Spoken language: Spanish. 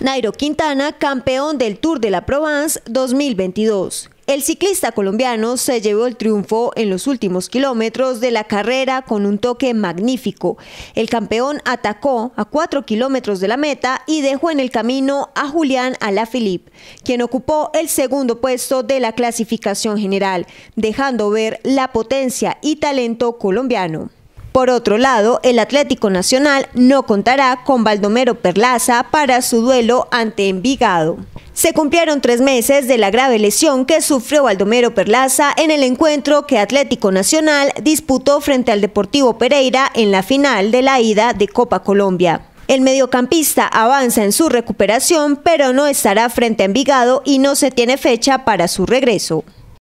Nairo Quintana, campeón del Tour de la Provence 2022. El ciclista colombiano se llevó el triunfo en los últimos kilómetros de la carrera con un toque magnífico. El campeón atacó a 4 kilómetros de la meta y dejó en el camino a Julián Alaphilippe, quien ocupó el segundo puesto de la clasificación general, dejando ver la potencia y talento colombiano. Por otro lado, el Atlético Nacional no contará con Baldomero Perlaza para su duelo ante Envigado. Se cumplieron tres meses de la grave lesión que sufrió Baldomero Perlaza en el encuentro que Atlético Nacional disputó frente al Deportivo Pereira en la final de la ida de Copa Colombia. El mediocampista avanza en su recuperación, pero no estará frente a Envigado y no se tiene fecha para su regreso.